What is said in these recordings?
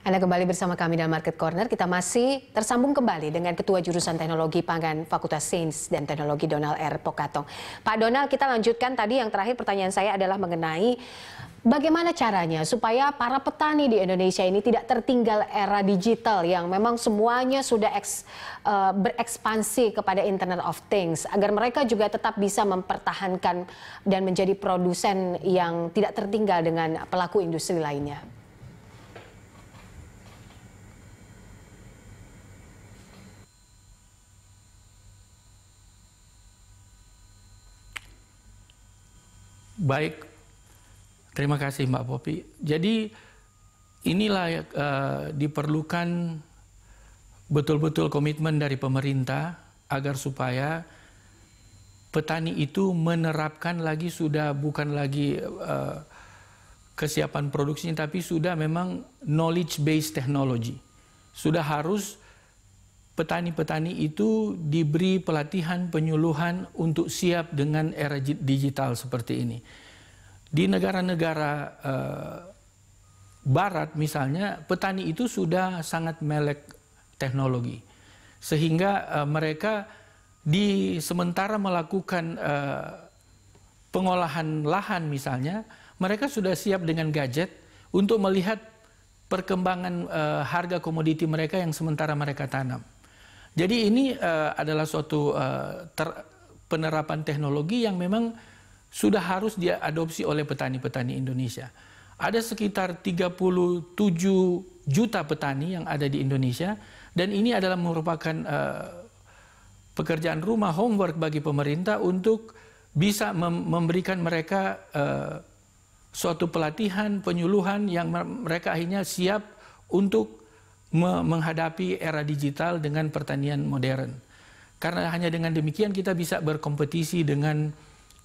Anda kembali bersama kami dalam Market Corner. Kita masih tersambung kembali dengan Ketua Jurusan Teknologi Pangan Fakultas Sains dan Teknologi Donald R. Pokatong. Pak Donald, kita lanjutkan tadi yang terakhir pertanyaan saya adalah mengenai bagaimana caranya supaya para petani di Indonesia ini tidak tertinggal era digital yang memang semuanya sudah eks, uh, berekspansi kepada Internet of Things agar mereka juga tetap bisa mempertahankan dan menjadi produsen yang tidak tertinggal dengan pelaku industri lainnya. Baik, terima kasih Mbak Popi. Jadi inilah uh, diperlukan betul-betul komitmen dari pemerintah agar supaya petani itu menerapkan lagi sudah bukan lagi uh, kesiapan produksinya tapi sudah memang knowledge based technology. Sudah harus petani-petani itu diberi pelatihan penyuluhan untuk siap dengan era digital seperti ini. Di negara-negara eh, barat misalnya, petani itu sudah sangat melek teknologi. Sehingga eh, mereka di sementara melakukan eh, pengolahan lahan misalnya, mereka sudah siap dengan gadget untuk melihat perkembangan eh, harga komoditi mereka yang sementara mereka tanam. Jadi ini uh, adalah suatu uh, penerapan teknologi yang memang sudah harus diadopsi oleh petani-petani Indonesia. Ada sekitar 37 juta petani yang ada di Indonesia dan ini adalah merupakan uh, pekerjaan rumah homework bagi pemerintah untuk bisa mem memberikan mereka uh, suatu pelatihan penyuluhan yang mereka akhirnya siap untuk menghadapi era digital dengan pertanian modern. Karena hanya dengan demikian kita bisa berkompetisi dengan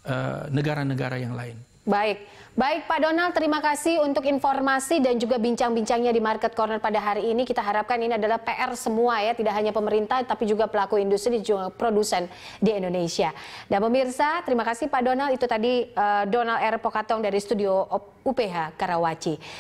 eh, negara-negara uh, yang lain. Baik, baik Pak Donald, terima kasih untuk informasi dan juga bincang-bincangnya di Market Corner pada hari ini. Kita harapkan ini adalah PR semua ya, tidak hanya pemerintah tapi juga pelaku industri juga produsen di Indonesia. Dan pemirsa, terima kasih Pak Donald. Itu tadi uh, Donald R. Pokatong dari studio UPH Karawaci.